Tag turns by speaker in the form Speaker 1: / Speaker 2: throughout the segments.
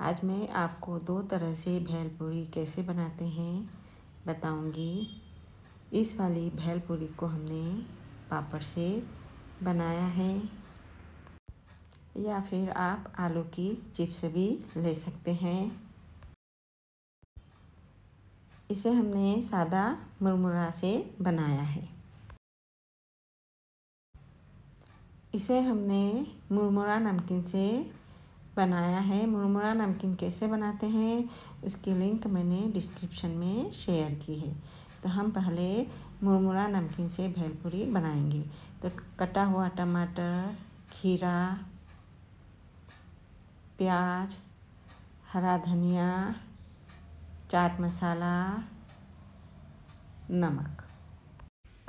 Speaker 1: आज मैं आपको दो तरह से पूरी कैसे बनाते हैं बताऊंगी इस वाली पूरी को हमने पापड़ से बनाया है या फिर आप आलू की चिप्स भी ले सकते हैं इसे हमने सादा मुरमुरा से बनाया है इसे हमने मुरमुरा नमकीन से बनाया है मुरमुरा नमकीन कैसे बनाते हैं उसकी लिंक मैंने डिस्क्रिप्शन में शेयर की है तो हम पहले मुरमुरा नमकीन से भेलपूरी बनाएंगे तो कटा हुआ टमाटर खीरा प्याज हरा धनिया चाट मसाला नमक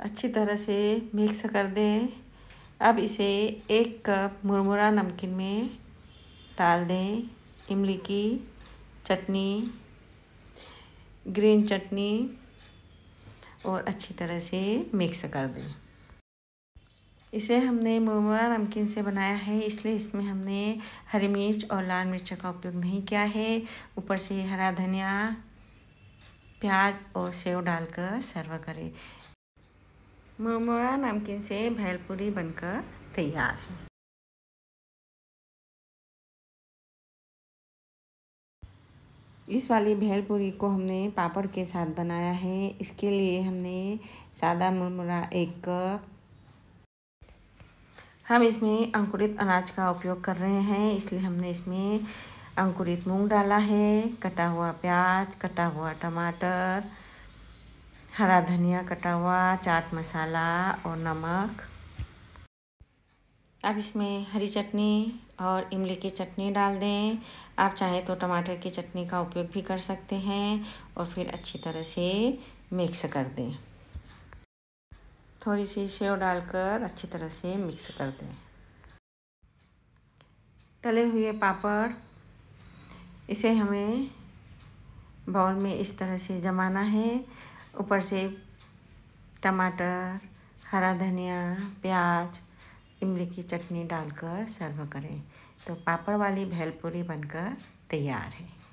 Speaker 1: अच्छी तरह से मिक्स कर दें अब इसे एक कप मुरमुरा नमकीन में डाल दें इमली की चटनी ग्रीन चटनी और अच्छी तरह से मिक्स कर दें इसे हमने मुरमुरा नमकीन से बनाया है इसलिए इसमें हमने हरी मिर्च और लाल मिर्च का उपयोग नहीं किया है ऊपर से हरा धनिया प्याज और सेव डालकर सर्व करें मुरमुरा नमकीन से भैलपुरी बनकर तैयार है इस वाली भेलपूरी को हमने पापड़ के साथ बनाया है इसके लिए हमने सादा मुरमुरा एक कप हम इसमें अंकुरित अनाज का उपयोग कर रहे हैं इसलिए हमने इसमें अंकुरित मूंग डाला है कटा हुआ प्याज कटा हुआ टमाटर हरा धनिया कटा हुआ चाट मसाला और नमक अब इसमें हरी चटनी और इमली की चटनी डाल दें आप चाहे तो टमाटर की चटनी का उपयोग भी कर सकते हैं और फिर अच्छी तरह से मिक्स कर दें थोड़ी सी सेव डालकर अच्छी तरह से मिक्स कर दें तले हुए पापड़ इसे हमें बाउल में इस तरह से जमाना है ऊपर से टमाटर हरा धनिया प्याज इमली की चटनी डालकर सर्व करें तो पापड़ वाली भेलपूरी बनकर तैयार है